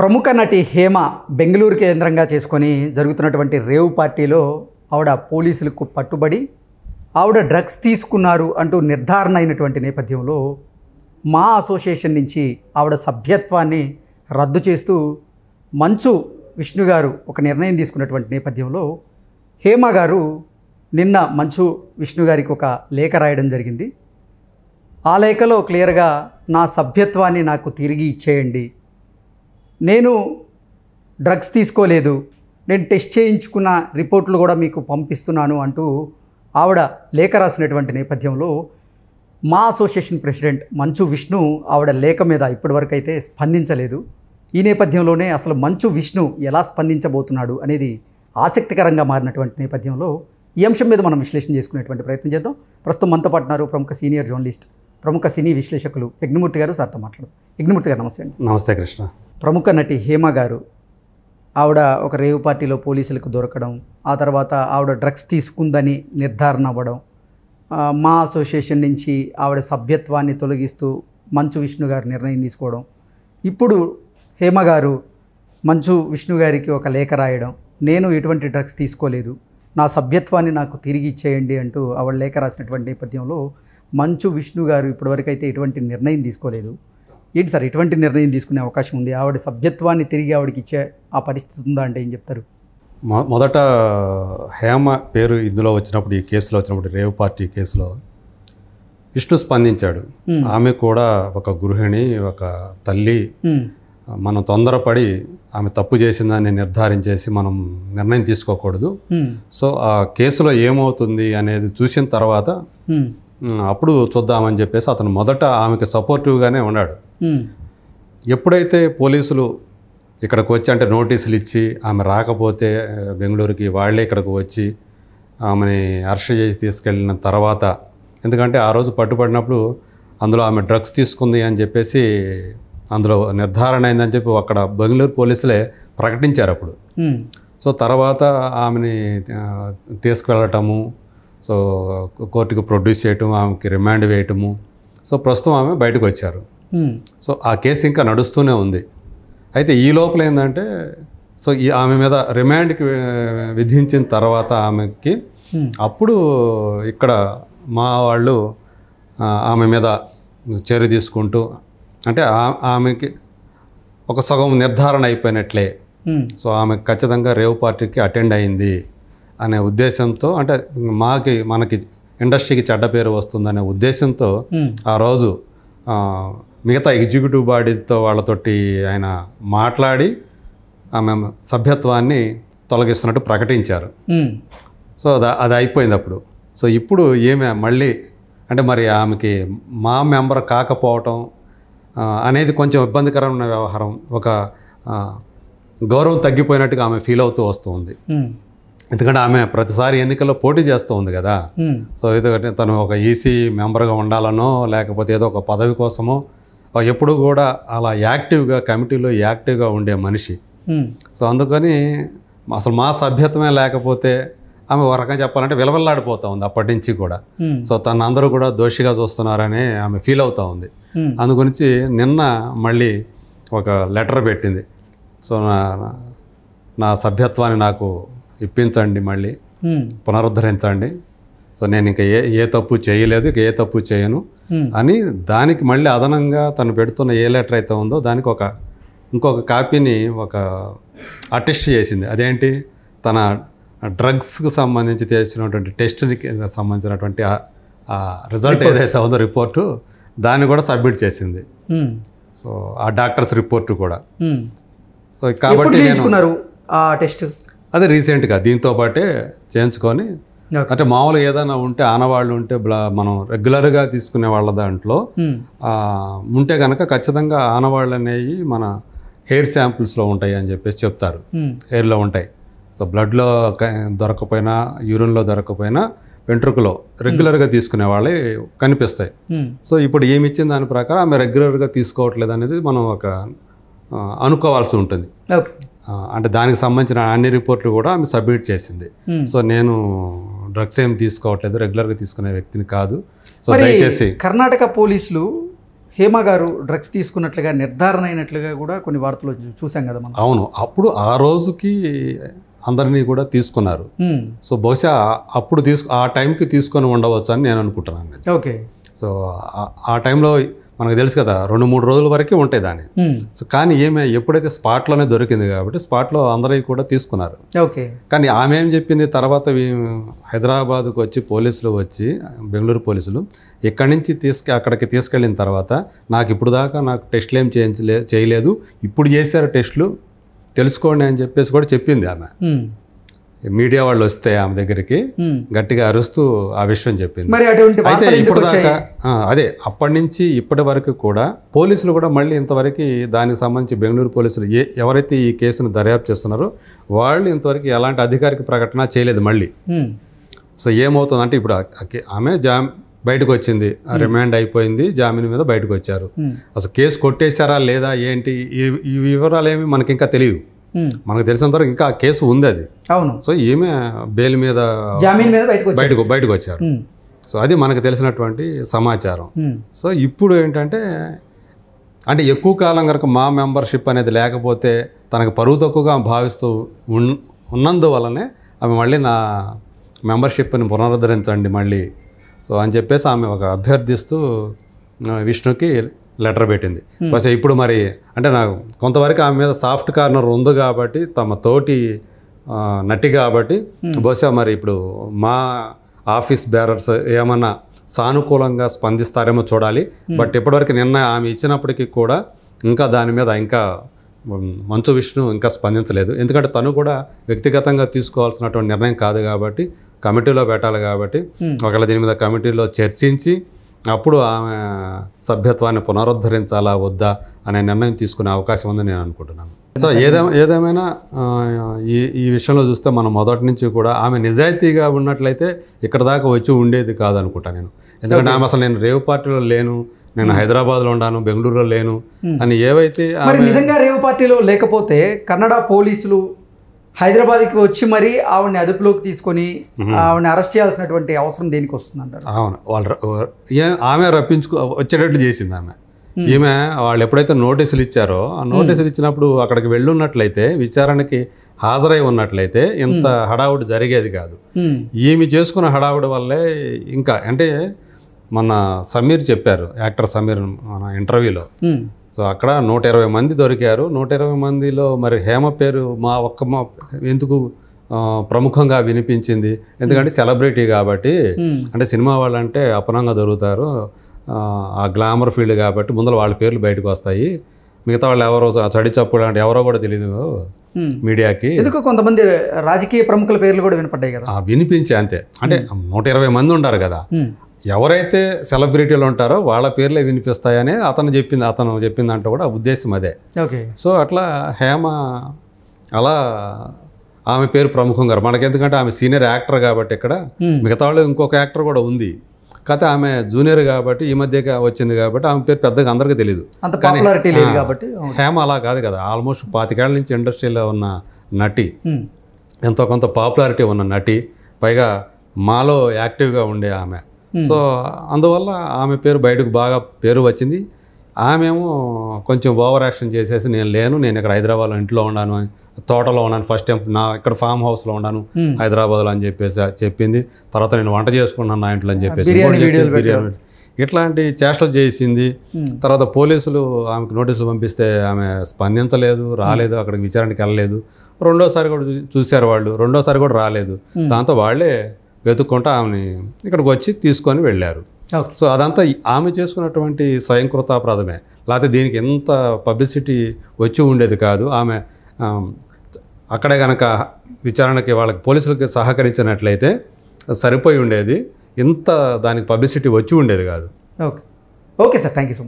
ప్రముఖ నటి హేమ బెంగళూరు కేంద్రంగా చేసుకొని జరుగుతున్నటువంటి రేవు పార్టీలో ఆవిడ పోలీసులకు పట్టుబడి ఆవిడ డ్రగ్స్ తీసుకున్నారు అంటూ నిర్ధారణ అయినటువంటి నేపథ్యంలో మా అసోసియేషన్ నుంచి ఆవిడ సభ్యత్వాన్ని రద్దు చేస్తూ మంచు విష్ణు గారు ఒక నిర్ణయం తీసుకున్నటువంటి నేపథ్యంలో హేమ గారు నిన్న మంచు విష్ణు గారికి ఒక లేఖ రాయడం జరిగింది ఆ లేఖలో క్లియర్గా నా సభ్యత్వాన్ని నాకు తిరిగి ఇచ్చేయండి నేను డ్రగ్స్ తీసుకోలేదు నేను టెస్ట్ చేయించుకున్న రిపోర్ట్లు కూడా మీకు పంపిస్తున్నాను అంటూ ఆవిడ లేఖ రాసినటువంటి నేపథ్యంలో మా అసోసియేషన్ ప్రెసిడెంట్ మంచు విష్ణు ఆవిడ లేఖ మీద ఇప్పటివరకు అయితే స్పందించలేదు ఈ నేపథ్యంలోనే అసలు మంచు విష్ణు ఎలా స్పందించబోతున్నాడు అనేది ఆసక్తికరంగా మారినటువంటి నేపథ్యంలో ఈ అంశం మీద మనం విశ్లేషణ చేసుకునేటువంటి ప్రయత్నం చేద్దాం ప్రస్తుతం మనతో పాటున్నారు ప్రముఖ సీనియర్ జర్నలిస్ట్ ప్రముఖ సినీ విశ్లేషకులు యజ్ఞమూర్తి గారు సార్తో మాట్లాడు యజ్ఞమూర్తి గారు నమస్తే అండి నమస్తే కృష్ణ ప్రముఖ నటి హేమ గారు ఆవిడ ఒక రేవు పార్టీలో పోలీసులకు దొరకడం ఆ తర్వాత ఆవిడ డ్రగ్స్ తీసుకుందని నిర్ధారణ అవ్వడం మా అసోసియేషన్ నుంచి ఆవిడ సభ్యత్వాన్ని తొలగిస్తూ మంచు విష్ణు గారు నిర్ణయం తీసుకోవడం ఇప్పుడు హేమ గారు మంచు విష్ణు గారికి ఒక లేఖ రాయడం నేను ఎటువంటి డ్రగ్స్ తీసుకోలేదు నా సభ్యత్వాన్ని నాకు తిరిగి ఇచ్చేయండి అంటూ ఆవిడ లేఖ రాసినటువంటి నేపథ్యంలో మంచు విష్ణు గారు ఇప్పటివరకైతే ఎటువంటి నిర్ణయం తీసుకోలేదు ఏంటి సార్ ఎటువంటి నిర్ణయం తీసుకునే అవకాశం ఉంది ఆవిడ సభ్యత్వాన్ని తిరిగి ఆవిడకి ఇచ్చే ఆ పరిస్థితి ఉందా అంటే ఏం చెప్తారు మొదట హేమ పేరు ఇందులో వచ్చినప్పుడు ఈ కేసులో వచ్చినప్పుడు రేవ్ పార్టీ కేసులో విష్ణు స్పందించాడు ఆమె కూడా ఒక గృహిణి ఒక తల్లి మనం తొందరపడి ఆమె తప్పు చేసిందని నిర్ధారించేసి మనం నిర్ణయం తీసుకోకూడదు సో ఆ కేసులో ఏమవుతుంది అనేది చూసిన తర్వాత అప్పుడు చూద్దామని చెప్పేసి అతను మొదట ఆమెకి సపోర్టివ్గానే ఉన్నాడు ఎప్పుడైతే పోలీసులు ఇక్కడికి వచ్చి అంటే నోటీసులు ఇచ్చి ఆమె రాకపోతే బెంగళూరుకి వాళ్ళే ఇక్కడికి వచ్చి ఆమెని అరెస్ట్ చేసి తీసుకెళ్ళిన తర్వాత ఎందుకంటే ఆ రోజు పట్టుబడినప్పుడు అందులో ఆమె డ్రగ్స్ తీసుకుంది అని చెప్పేసి అందులో నిర్ధారణ అయిందని చెప్పి అక్కడ బెంగళూరు పోలీసులే ప్రకటించారు అప్పుడు సో తర్వాత ఆమెని తీసుకువెళ్ళటము సో కోర్టుకు ప్రొడ్యూస్ చేయటం ఆమెకి రిమాండ్ వేయటము సో ప్రస్తుతం ఆమె బయటకు వచ్చారు సో ఆ కేసు ఇంకా నడుస్తూనే ఉంది అయితే ఈ లోపల ఏంటంటే సో ఈ ఆమె మీద రిమాండ్కి విధించిన తర్వాత ఆమెకి అప్పుడు ఇక్కడ మా వాళ్ళు ఆమె మీద చర్య తీసుకుంటూ అంటే ఆమెకి ఒక సగం నిర్ధారణ అయిపోయినట్లే సో ఆమె ఖచ్చితంగా రేవ్ పార్టీకి అటెండ్ అయింది అనే ఉద్దేశంతో అంటే మాకి మనకి ఇండస్ట్రీకి చెడ్డ పేరు వస్తుందనే ఉద్దేశంతో ఆ రోజు మిగతా ఎగ్జిక్యూటివ్ బాడీతో వాళ్ళతోటి ఆయన మాట్లాడి ఆమె సభ్యత్వాన్ని తొలగిస్తున్నట్టు ప్రకటించారు సో అది అయిపోయింది అప్పుడు సో ఇప్పుడు ఏమి మళ్ళీ అంటే మరి ఆమెకి మా మెంబర్ కాకపోవటం అనేది కొంచెం ఇబ్బందికరమైన వ్యవహారం ఒక గౌరవం తగ్గిపోయినట్టుగా ఆమె ఫీల్ అవుతూ వస్తుంది ఎందుకంటే ఆమె ప్రతిసారి ఎన్నికల్లో పోటీ చేస్తూ ఉంది కదా సో ఎందుకంటే తను ఒక ఈసీ మెంబర్గా ఉండాలనో లేకపోతే ఏదో ఒక పదవి కోసమో ఎప్పుడు కూడా అలా యాక్టివ్గా కమిటీలో యాక్టివ్గా ఉండే మనిషి సో అందుకని అసలు మా సభ్యత్వమే లేకపోతే ఆమె ఒక రకంగా చెప్పాలంటే విలవల్లాడిపోతూ ఉంది అప్పటి నుంచి కూడా సో తను అందరూ కూడా దోషిగా చూస్తున్నారని ఆమె ఫీల్ అవుతూ ఉంది అందుగురించి నిన్న మళ్ళీ ఒక లెటర్ పెట్టింది సో నా నా సభ్యత్వాన్ని నాకు ఇప్పించండి మళ్ళీ పునరుద్ధరించండి సో నేను ఇంకా ఏ ఏ తప్పు చేయలేదు ఇక ఏ తప్పు చేయను అని దానికి మళ్ళీ అదనంగా తను పెడుతున్న ఏ లెటర్ అయితే ఉందో దానికి ఒక ఇంకొక కాపీని ఒక అటెస్ట్ చేసింది అదేంటి తన డ్రగ్స్కి సంబంధించి చేసినటువంటి టెస్ట్కి సంబంధించినటువంటి రిజల్ట్ ఏదైతే ఉందో రిపోర్టు దాన్ని కూడా సబ్మిట్ చేసింది సో ఆ డాక్టర్స్ రిపోర్ట్ కూడా సో కాబట్టి ఆ టెస్ట్ అదే రీసెంట్గా దీంతో పాటే చేయించుకొని అంటే మామూలుగా ఏదైనా ఉంటే ఆనవాళ్ళు ఉంటే మనం రెగ్యులర్గా తీసుకునే వాళ్ళ దాంట్లో ఉంటే కనుక ఖచ్చితంగా ఆనవాళ్ళు అనేవి మన హెయిర్ శాంపిల్స్లో ఉంటాయి అని చెప్పేసి చెప్తారు హెయిర్లో ఉంటాయి సో బ్లడ్లో దొరకపోయినా యూరిన్లో దొరకపోయినా వెంట్రుకలో రెగ్యులర్గా తీసుకునే వాళ్ళే కనిపిస్తాయి సో ఇప్పుడు ఏమి ఇచ్చిన దాని ప్రకారం ఆమె రెగ్యులర్గా తీసుకోవట్లేదు అనేది మనం ఒక అనుకోవాల్సి ఉంటుంది అంటే దానికి సంబంధించిన అన్ని రిపోర్ట్లు కూడా ఆమె సబ్మిట్ చేసింది hmm. సో నేను డ్రగ్స్ ఏం తీసుకోవట్లేదు రెగ్యులర్గా తీసుకునే వ్యక్తిని కాదు సో దయచేసి కర్ణాటక పోలీసులు హేమ గారు డ్రగ్స్ తీసుకున్నట్లుగా నిర్ధారణ అయినట్లుగా కూడా కొన్ని వార్తలు చూసాం కదా మనం అవును అప్పుడు ఆ రోజుకి అందరినీ కూడా తీసుకున్నారు hmm. సో బహుశా అప్పుడు తీసుకు ఆ టైంకి తీసుకొని ఉండవచ్చు అని నేను అనుకుంటున్నాను ఓకే సో ఆ టైంలో మనకు తెలుసు కదా రెండు మూడు రోజుల వరకే ఉంటాయి దాన్ని సో కానీ ఏమే ఎప్పుడైతే స్పాట్లోనే దొరికింది కాబట్టి స్పాట్లో అందరివి కూడా తీసుకున్నారు ఓకే కానీ ఆమె ఏం చెప్పింది తర్వాత హైదరాబాద్కు వచ్చి పోలీసులు వచ్చి బెంగళూరు పోలీసులు ఎక్కడి నుంచి తీసుకు అక్కడికి తీసుకెళ్ళిన తర్వాత నాకు ఇప్పుడు దాకా నాకు టెస్ట్లు ఏం చేయించలే చేయలేదు ఇప్పుడు చేశారు టెస్ట్లు తెలుసుకోండి అని చెప్పేసి కూడా చెప్పింది ఆమె మీడియా వాళ్ళు వస్తే ఆమె దగ్గరికి గట్టిగా అరుస్తూ ఆ విషయం చెప్పింది మరి అటువంటి అయితే ఇప్పుడు అదే అప్పటి నుంచి ఇప్పటి వరకు కూడా పోలీసులు కూడా మళ్ళీ ఇంతవరకు దానికి సంబంధించి బెంగళూరు పోలీసులు ఏ ఎవరైతే ఈ కేసును దర్యాప్తు చేస్తున్నారో వాళ్ళు ఇంతవరకు ఎలాంటి అధికారిక ప్రకటన చేయలేదు మళ్ళీ సో ఏమవుతుంది అంటే ఇప్పుడు ఆమె జామ్ బయటకు వచ్చింది రిమాండ్ అయిపోయింది జామీన్ మీద బయటకు వచ్చారు అసలు కేసు కొట్టేశారా లేదా ఏంటి ఈ వివరాలు ఏమి మనకి ఇంకా తెలియదు మనకు తెలిసినంతవరకు ఇంకా కేసు ఉంది అది అవును సో ఈమె బెయిల్ మీద జామీన్ మీద బయటకు బయటకు బయటకు వచ్చారు సో అది మనకు తెలిసినటువంటి సమాచారం సో ఇప్పుడు ఏంటంటే అంటే ఎక్కువ కాలం కనుక మా మెంబర్షిప్ అనేది లేకపోతే తనకు పరువు తక్కువగా భావిస్తూ ఉన్నందువలనే ఆమె మళ్ళీ నా మెంబర్షిప్ని పునరుద్ధరించండి మళ్ళీ సో అని చెప్పేసి ఆమె ఒక అభ్యర్థిస్తూ విష్ణుకి లెటర్ పెట్టింది బస్ ఇప్పుడు మరి అంటే నాకు కొంతవరకు ఆమె మీద సాఫ్ట్ కార్నర్ ఉంది కాబట్టి తమ తోటి నటి కాబట్టి బహుశా మరి ఇప్పుడు మా ఆఫీస్ బ్యారర్స్ ఏమన్నా సానుకూలంగా స్పందిస్తారేమో చూడాలి బట్ ఇప్పటివరకు నిన్న ఆమె ఇచ్చినప్పటికీ కూడా ఇంకా దాని మీద ఇంకా మంచు విష్ణు ఇంకా స్పందించలేదు ఎందుకంటే తను కూడా వ్యక్తిగతంగా తీసుకోవాల్సినటువంటి నిర్ణయం కాదు కాబట్టి కమిటీలో పెట్టాలి కాబట్టి ఒకవేళ దీని మీద కమిటీలో చర్చించి అప్పుడు ఆమె సభ్యత్వాన్ని పునరుద్ధరించాలా వద్దా అనే నిర్ణయం తీసుకునే అవకాశం ఉందని నేను అనుకుంటున్నాను సో ఏదే ఏదేమైనా ఈ ఈ విషయంలో చూస్తే మనం మొదటి నుంచి కూడా ఆమె నిజాయితీగా ఉన్నట్లయితే ఇక్కడ దాకా వచ్చి ఉండేది అనుకుంటా నేను ఎందుకంటే ఆమె అసలు నేను రేవ్ పార్టీలో లేను నేను హైదరాబాద్లో ఉన్నాను బెంగళూరులో లేను అని ఏవైతే నిజంగా రేవ్ పార్టీలో లేకపోతే కన్నడ పోలీసులు హైదరాబాద్కి వచ్చి మరి ఆవిడని అదుపులోకి తీసుకొని ఆవిడని అరెస్ట్ చేయాల్సినటువంటి అవసరం దేనికి వస్తుంది అంటారు అవును వాళ్ళు ఆమె రప్పించుకు వచ్చేటట్లు చేసింది ఆమె ఈమె వాళ్ళు ఎప్పుడైతే నోటీసులు ఇచ్చారో ఆ నోటీసులు ఇచ్చినప్పుడు అక్కడికి వెళ్ళున్నట్లయితే విచారణకి హాజరై ఉన్నట్లయితే ఇంత హడావుడి జరిగేది కాదు ఈమె చేసుకున్న హడావుడి వల్లే ఇంకా అంటే మన సమీర్ చెప్పారు యాక్టర్ సమీర్ మన ఇంటర్వ్యూలో సో అక్కడ నూట ఇరవై మంది దొరికారు నూట ఇరవై మందిలో మరి హేమ పేరు మా ఒక్క మా ఎందుకు ప్రముఖంగా వినిపించింది ఎందుకంటే సెలబ్రిటీ కాబట్టి అంటే సినిమా వాళ్ళంటే అపనంగా దొరుకుతారు ఆ గ్లామర్ ఫీల్డ్ కాబట్టి ముందర వాళ్ళ పేర్లు బయటకు వస్తాయి మిగతా వాళ్ళు ఎవరో చడి చప్పు అంటే ఎవరో కూడా తెలియదు మీడియాకి ఎందుకు కొంతమంది రాజకీయ ప్రముఖుల పేర్లు కూడా వినపడ్డాయి కదా వినిపించే అంతే అంటే నూట ఇరవై మంది ఉంటారు కదా ఎవరైతే సెలబ్రిటీలు ఉంటారో వాళ్ళ పేర్లే వినిపిస్తాయని అతను చెప్పింది అతను చెప్పిందంటే కూడా ఉద్దేశం అదే ఓకే సో అట్లా హేమ అలా ఆమె పేరు గారు మనకి ఎందుకంటే ఆమె సీనియర్ యాక్టర్ కాబట్టి ఇక్కడ మిగతా వాళ్ళు ఇంకొక యాక్టర్ కూడా ఉంది కాకపోతే ఆమె జూనియర్ కాబట్టి ఈ మధ్య వచ్చింది కాబట్టి ఆమె పేరు పెద్దగా అందరికీ తెలియదు కాబట్టి హేమ అలా కాదు కదా ఆల్మోస్ట్ పాతికేళ్ల నుంచి ఇండస్ట్రీలో ఉన్న నటి ఎంతో కొంత పాపులారిటీ ఉన్న నటి పైగా మాలో యాక్టివ్గా ఉండే ఆమె Hmm. సో అందువల్ల ఆమె పేరు బయటకు బాగా పేరు వచ్చింది ఆమెమో కొంచెం ఓవర్ యాక్షన్ చేసేసి నేను లేను నేను ఇక్కడ హైదరాబాద్లో ఇంట్లో ఉన్నాను తోటలో ఉన్నాను ఫస్ట్ టైం నా ఇక్కడ ఫామ్ హౌస్లో ఉన్నాను hmm. హైదరాబాద్లో అని చెప్పేసి చెప్పింది తర్వాత నేను వంట చేసుకున్నాను నా ఇంట్లో అని చెప్పేసి ఇట్లాంటి చేష్టలు చేసింది hmm. తర్వాత పోలీసులు ఆమెకు నోటీసులు పంపిస్తే ఆమె స్పందించలేదు రాలేదు అక్కడికి విచారణకి వెళ్ళలేదు రెండోసారి కూడా చూశారు వాళ్ళు రెండోసారి కూడా రాలేదు దాంతో వాళ్ళే వెతుక్కుంటూ ఆమెని ఇక్కడికి వచ్చి తీసుకొని వెళ్ళారు సో అదంతా ఆమె చేసుకున్నటువంటి స్వయంకృతాప్రదమే లేకపోతే దీనికి ఎంత పబ్లిసిటీ వచ్చి ఉండేది కాదు ఆమె అక్కడే కనుక విచారణకి వాళ్ళకి పోలీసులకి సహకరించినట్లయితే సరిపోయి ఉండేది ఇంత దానికి పబ్లిసిటీ వచ్చి ఉండేది కాదు okay okay sir thank you so much